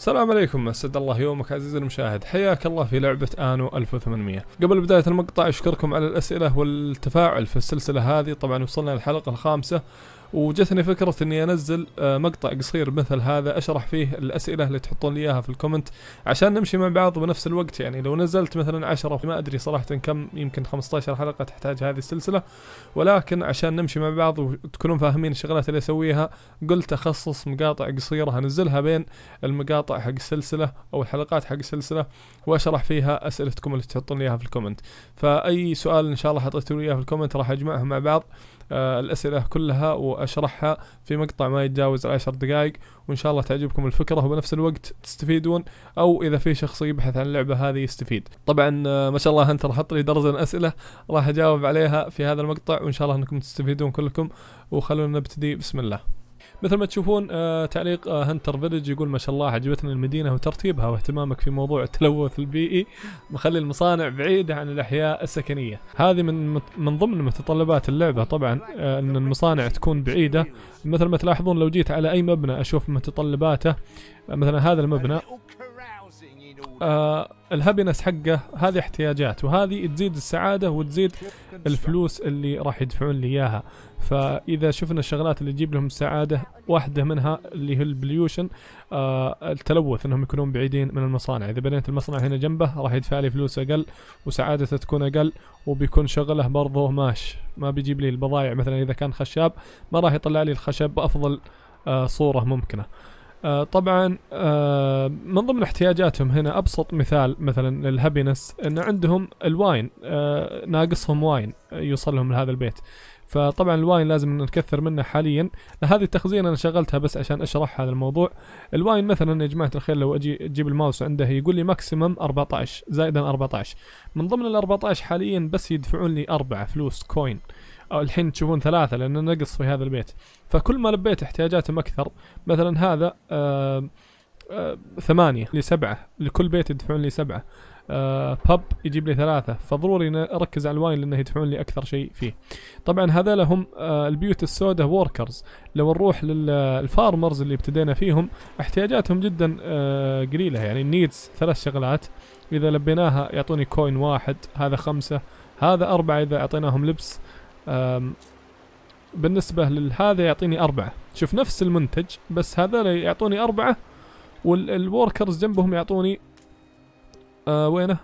السلام عليكم اسعد الله يومك عزيزي المشاهد حياك الله في لعبة انو 1800 قبل بداية المقطع اشكركم على الاسئلة والتفاعل في السلسلة هذه طبعا وصلنا للحلقة الخامسة وجتني فكره اني انزل آه، مقطع قصير مثل هذا اشرح فيه الاسئله اللي تحطون لي اياها في الكومنت عشان نمشي مع بعض بنفس الوقت يعني لو نزلت مثلا 10 ما ادري صراحه كم يمكن 15 حلقه تحتاج هذه السلسله ولكن عشان نمشي مع بعض وتكونون فاهمين الشغلات اللي اسويها قلت اخصص مقاطع قصيره هنزلها بين المقاطع حق السلسله او الحلقات حق السلسله واشرح فيها اسئلتكم اللي تحطون لي اياها في الكومنت فاي سؤال ان شاء الله حطيتوا لي اياه في الكومنت راح اجمعهم مع بعض آه، الأسئلة كلها وأشرحها في مقطع ما يتجاوز العشر دقائق وإن شاء الله تعجبكم الفكرة وبنفس الوقت تستفيدون أو إذا في شخص يبحث عن اللعبة هذه يستفيد طبعا آه، ما شاء الله أنت حط لي درزن أسئلة راح أجاوب عليها في هذا المقطع وإن شاء الله أنكم تستفيدون كلكم وخلونا نبتدي بسم الله مثل ما تشوفون آه، تعليق آه، هنتر فيلج يقول ما شاء الله عجبتني المدينه وترتيبها واهتمامك في موضوع التلوث البيئي مخلي المصانع بعيده عن الاحياء السكنيه هذه من من ضمن متطلبات اللعبه طبعا آه، ان المصانع تكون بعيده مثل ما تلاحظون لو جيت على اي مبنى اشوف متطلباته مثلا هذا المبنى آه الهابينس حقه هذه احتياجات وهذه تزيد السعاده وتزيد الفلوس اللي راح يدفعون لي اياها فاذا شفنا الشغلات اللي تجيب لهم سعاده واحده منها اللي هي البليوشن آه التلوث انهم يكونون بعيدين من المصانع اذا بنيت المصنع هنا جنبه راح يدفع لي فلوس اقل وسعادته تكون اقل وبيكون شغله برضه ماش ما بيجيب لي البضائع مثلا اذا كان خشاب ما راح يطلع لي الخشب بافضل آه صوره ممكنه آه، طبعا آه، من ضمن احتياجاتهم هنا ابسط مثال مثلا للهابينس ان عندهم الواين آه، ناقصهم واين يوصلهم لهذا البيت فطبعا الواين لازم نكثر منه حاليا هذه التخزين انا شغلتها بس عشان اشرح هذا الموضوع الواين مثلا يا جماعه الخير لو اجي اجيب الماوس عنده يقول لي ماكسيمم 14 زائدا 14 من ضمن ال 14 حاليا بس يدفعون لي اربعه فلوس كوين أو الحين تشوفون ثلاثة لأنه نقص في هذا البيت فكل ما لبيت احتياجاتهم أكثر مثلا هذا آه آه ثمانية لسبعة لكل بيت يدفعون لي سبعة آه باب يجيب لي ثلاثة فضروري أركز على الواين لأنه يدفعون لي أكثر شيء فيه طبعا هذا لهم آه البيوت السوداء وركرز لو نروح للفارمرز آه، اللي ابتدينا فيهم احتياجاتهم جدا آه قليلة يعني النيدز ثلاث شغلات إذا لبيناها يعطوني كوين واحد هذا خمسة هذا أربعة إذا أعطيناهم لبس بالنسبة لهذا يعطيني أربعة شوف نفس المنتج بس هذا يعطوني أربعة والوركرز جنبهم يعطوني آه وينه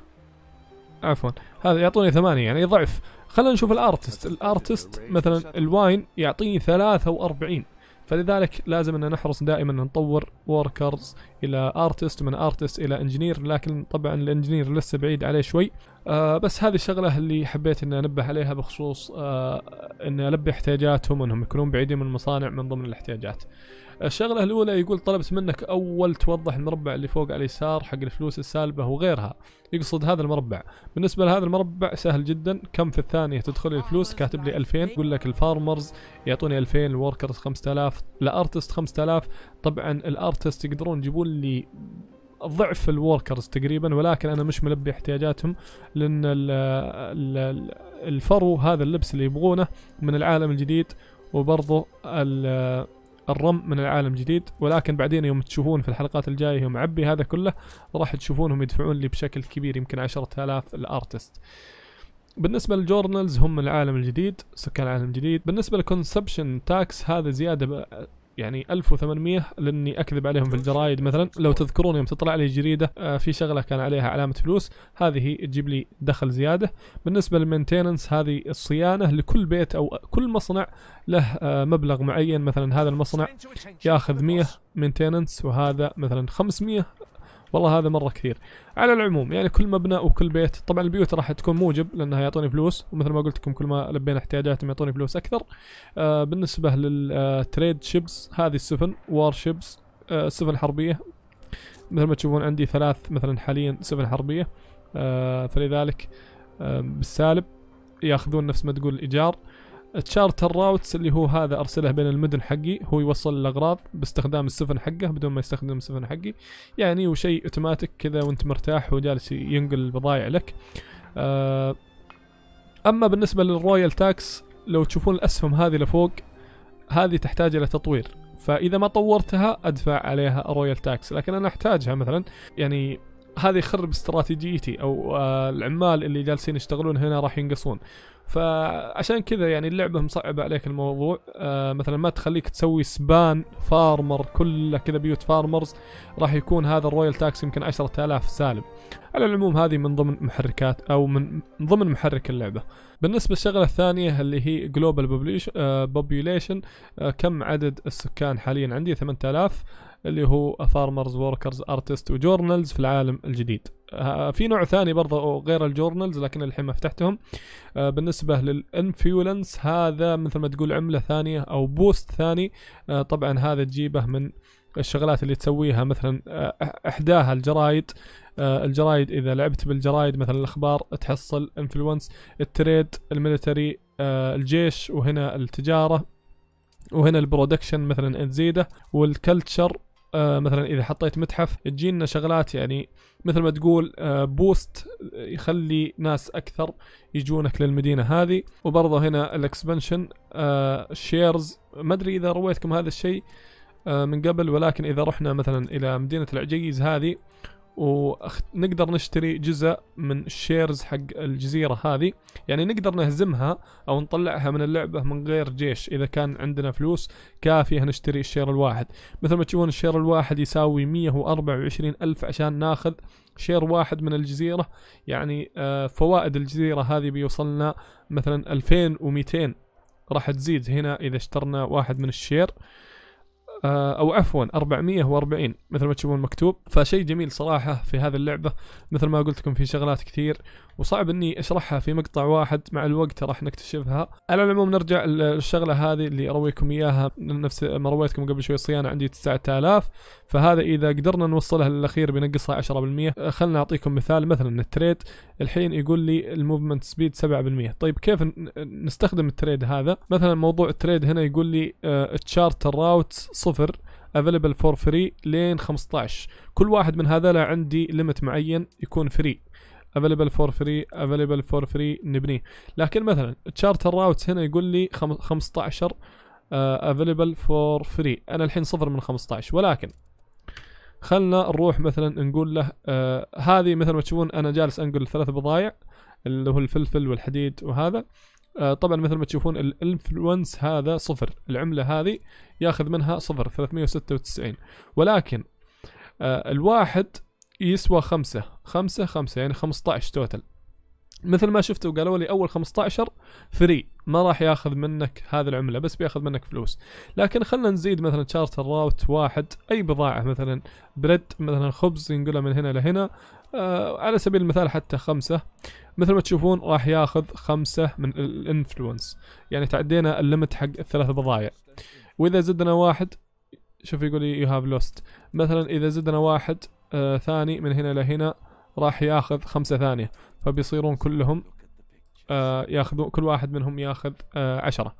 عفوا هذا يعطوني ثمانية يعني ضعف خلنا نشوف الارتست الارتست مثلا الواين يعطيني ثلاثة واربعين فلذلك لازم ان نحرص دائما ان نطور وركرز الى ارتست من ارتست الى انجينير لكن طبعا الانجينير لسه بعيد عليه شوي آه بس هذه الشغله اللي حبيت ان انبه عليها بخصوص آه ان البي احتياجاتهم انهم يكونون بعيدين من المصانع من ضمن الاحتياجات الشغله الاولى يقول طلبت منك اول توضح المربع اللي فوق على اليسار حق الفلوس السالبه وغيرها يقصد هذا المربع بالنسبه لهذا المربع سهل جدا كم في الثانيه تدخل الفلوس كاتب لي 2000 يقول لك الفارمرز يعطوني 2000 الوركرز 5000 الارتست 5000 طبعا الارتست يقدرون يجيبون لي ضعف الوركرز تقريبا ولكن انا مش ملبي احتياجاتهم لان الفرو هذا اللبس اللي يبغونه من العالم الجديد وبرضه الرم من العالم جديد ولكن بعدين يوم تشوفون في الحلقات الجايه يوم عبي هذا كله راح تشوفونهم يدفعون لي بشكل كبير يمكن 10000 الارتست بالنسبة للجورنالز هم العالم الجديد سكان العالم الجديد بالنسبة للكونسبشن تاكس هذا زيادة يعني 1800 لاني اكذب عليهم في الجرايد مثلا لو تذكرون يوم تطلع لي جريده آه، في شغله كان عليها علامه فلوس هذه تجيب لي دخل زياده بالنسبه للمينتيننس هذه الصيانه لكل بيت او كل مصنع له آه، مبلغ معين مثلا هذا المصنع ياخذ 100 مينتيننس وهذا مثلا 500 والله هذا مره كثير على العموم يعني كل مبنى وكل بيت طبعا البيوت راح تكون موجب لانها يعطوني فلوس ومثل ما قلت لكم كل ما لبينا احتياجاتهم يعطوني فلوس اكثر آه بالنسبه للتريد شيبس آه، هذه السفن وار شيبس آه السفن الحربيه مثل ما تشوفون عندي ثلاث مثلا حاليا سفن حربيه آه فلذلك آه بالسالب ياخذون نفس ما تقول الايجار تشارتر راوتس اللي هو هذا ارسله بين المدن حقي هو يوصل الاغراض باستخدام السفن حقه بدون ما يستخدم السفن حقي يعني وشيء اوتوماتيك كذا وانت مرتاح وجالس ينقل البضائع لك آه، اما بالنسبه للرويال تاكس لو تشوفون الاسهم هذه لفوق هذه تحتاج الى تطوير فاذا ما طورتها ادفع عليها رويال تاكس لكن انا احتاجها مثلا يعني هذا يخرب استراتيجيتي او آه، العمال اللي جالسين يشتغلون هنا راح ينقصون فعشان كذا يعني اللعبه مصعبه عليك الموضوع آه، مثلا ما تخليك تسوي سبان فارمر كله كذا بيوت فارمرز راح يكون هذا الرويال تاكس يمكن 10000 سالب على العموم هذه من ضمن محركات او من ضمن محرك اللعبه بالنسبه للشغله الثانيه اللي هي جلوبال آه، بوبوليشن كم عدد السكان حاليا عندي 8000 اللي هو فارمرز وركرز ارتست وجورنالز في العالم الجديد آه، في نوع ثاني برضه غير الجورنالز لكن الحين ما فتحتهم آه، بالنسبة للانفيولنس هذا مثل ما تقول عملة ثانية او بوست ثاني آه، طبعا هذا تجيبه من الشغلات اللي تسويها مثلا احداها الجرايد الجرايد اذا لعبت بالجرايد مثلا الاخبار تحصل انفلونس التريد الميلتري الجيش وهنا التجاره وهنا البرودكشن مثلا تزيده والكلتشر آه، مثلا اذا حطيت متحف تجينا شغلات يعني مثل ما تقول بوست آه، يخلي ناس اكثر يجونك للمدينه هذه وبرضه هنا الاكسبنشن آه، شيرز ما ادري اذا رويتكم هذا الشيء من قبل ولكن اذا رحنا مثلا الى مدينه العجيز هذه ونقدر نشتري جزء من الشيرز حق الجزيرة هذه يعني نقدر نهزمها أو نطلعها من اللعبة من غير جيش إذا كان عندنا فلوس كافية نشتري الشير الواحد مثل ما تشوفون الشير الواحد يساوي 124 ألف عشان ناخذ شير واحد من الجزيرة يعني آه، فوائد الجزيرة هذه بيوصلنا مثلا 2200 راح تزيد هنا إذا اشترنا واحد من الشير آه، او عفوا 440 مثل ما تشوفون مكتوب فشيء جميل صراحه في هذه اللعبه مثل ما قلت لكم في شغلات كثير وصعب اني اشرحها في مقطع واحد مع الوقت راح نكتشفها على العموم نرجع للشغله هذه اللي ارويكم اياها نفس ما رويتكم قبل شوي الصيانه عندي 9000 فهذا اذا قدرنا نوصلها للاخير بنقصها 10% خلنا اعطيكم مثال مثلا التريد الحين يقول لي الموفمنت سبيد 7% طيب كيف نستخدم التريد هذا مثلا موضوع التريد هنا يقول لي تشارت آه، الراوت صفر افيلبل فور فري لين 15 كل واحد من هذول عندي ليمت معين يكون فري افيلبل فور فري افيلبل فور فري نبنيه لكن مثلا تشارتر الراوتس هنا يقول لي 15 افيلبل فور فري انا الحين صفر من 15 ولكن خلنا نروح مثلا نقول له آه هذه مثل ما تشوفون انا جالس انقل ثلاث بضايع اللي هو الفلفل والحديد وهذا آه، طبعا مثل ما تشوفون الانفلونس هذا صفر العمله هذه ياخذ منها صفر 396 ولكن آه، الواحد يسوى خمسة خمسة خمسة يعني 15 توتل مثل ما شفتوا قالوا لي اول 15 فري ما راح ياخذ منك هذه العمله بس بياخذ منك فلوس لكن خلينا نزيد مثلا تشارتر راوت واحد اي بضاعه مثلا بريد مثلا خبز ينقلها من هنا لهنا آه على سبيل المثال حتى خمسة مثل ما تشوفون راح ياخذ خمسة من الانفلونس يعني تعدينا الليمت حق الثلاث بضايع واذا زدنا واحد شوف يقول لي يو هاف لوست مثلا اذا زدنا واحد آه ثاني من هنا لهنا راح ياخذ خمسة ثانية فبيصيرون كلهم آه، ياخذون كل واحد منهم ياخذ آه عشرة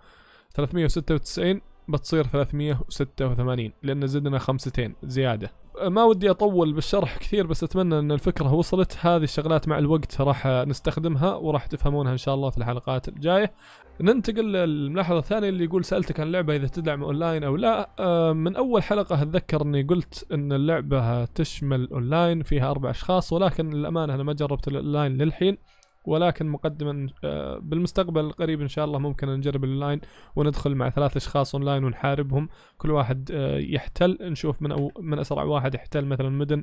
396 بتصير 386 لأن زدنا خمستين زيادة ما ودي اطول بالشرح كثير بس اتمنى ان الفكره وصلت هذه الشغلات مع الوقت راح نستخدمها وراح تفهمونها ان شاء الله في الحلقات الجايه ننتقل للملاحظه الثانيه اللي يقول سالتك عن اللعبه اذا تدعم اونلاين او لا آه، من اول حلقه اتذكر اني قلت ان اللعبه تشمل اونلاين فيها اربع اشخاص ولكن للامانه انا ما جربت الاونلاين للحين ولكن مقدما آه، بالمستقبل القريب ان شاء الله ممكن نجرب اللاين وندخل مع ثلاث اشخاص اونلاين ونحاربهم كل واحد آه، يحتل نشوف من أو من اسرع واحد يحتل مثلا مدن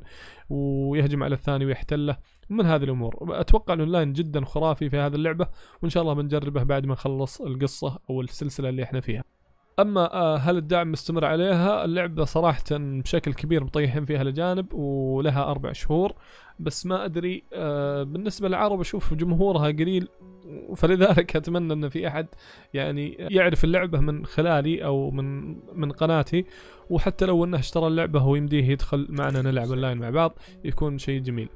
ويهجم على الثاني ويحتله من هذه الامور اتوقع الاونلاين جدا خرافي في هذه اللعبه وان شاء الله بنجربه بعد ما نخلص القصه او السلسله اللي احنا فيها اما آه، هل الدعم مستمر عليها اللعبه صراحه بشكل كبير مطيحين فيها الاجانب ولها اربع شهور بس ما ادري آه، بالنسبه للعرب اشوف جمهورها قليل فلذلك اتمنى ان في احد يعني يعرف اللعبه من خلالي او من من قناتي وحتى لو انه اشترى اللعبه هو يمديه يدخل معنا نلعب اونلاين مع بعض يكون شيء جميل.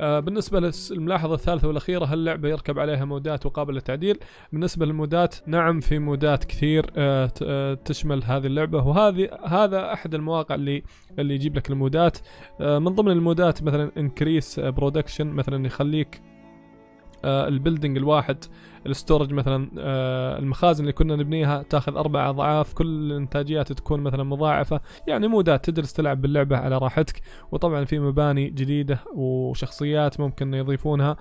آه، بالنسبة للملاحظة الثالثة والأخيرة هل اللعبة يركب عليها مودات وقابلة للتعديل بالنسبة للمودات نعم في مودات كثير آه، آه، تشمل هذه اللعبة وهذه هذا أحد المواقع اللي اللي يجيب لك المودات من ضمن المودات مثلا انكريس برودكشن مثلا يخليك آه، البيلدنج الواحد الاستورج مثلا آه، المخازن اللي كنا نبنيها تاخذ اربع اضعاف كل الانتاجيات تكون مثلا مضاعفه يعني ذا تجلس تلعب باللعبه على راحتك وطبعا في مباني جديده وشخصيات ممكن يضيفونها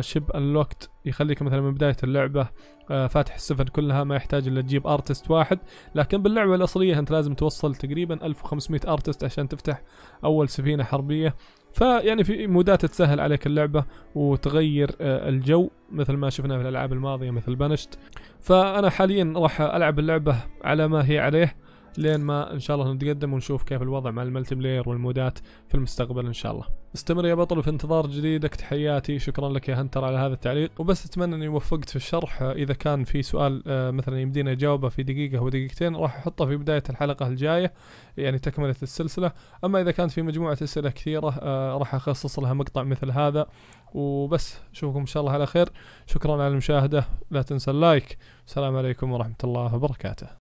شيب آه، انلوكت يخليك مثلا من بدايه اللعبه فاتح السفن كلها ما يحتاج الا تجيب ارتست واحد لكن باللعبه الاصليه انت لازم توصل تقريبا 1500 ارتست عشان تفتح اول سفينه حربيه فيعني في مودات تسهل عليك اللعبه وتغير آه، الجو مثل ما شفنا في الالعاب الماضيه مثل بنشت فانا حاليا راح العب اللعبه على ما هي عليه لين ما ان شاء الله نتقدم ونشوف كيف الوضع مع الملتي بلاير والمودات في المستقبل ان شاء الله استمر يا بطل في انتظار جديدك تحياتي شكرا لك يا هنتر على هذا التعليق وبس اتمنى اني وفقت في الشرح اذا كان في سؤال آه، مثلا يمدينا اجاوبه في دقيقه او دقيقتين راح احطه في بدايه الحلقه الجايه يعني تكمله السلسله اما اذا كانت في مجموعه اسئله كثيره آه، راح اخصص لها مقطع مثل هذا وبس اشوفكم ان شاء الله على خير شكرا على المشاهده لا تنسى اللايك السلام عليكم ورحمه الله وبركاته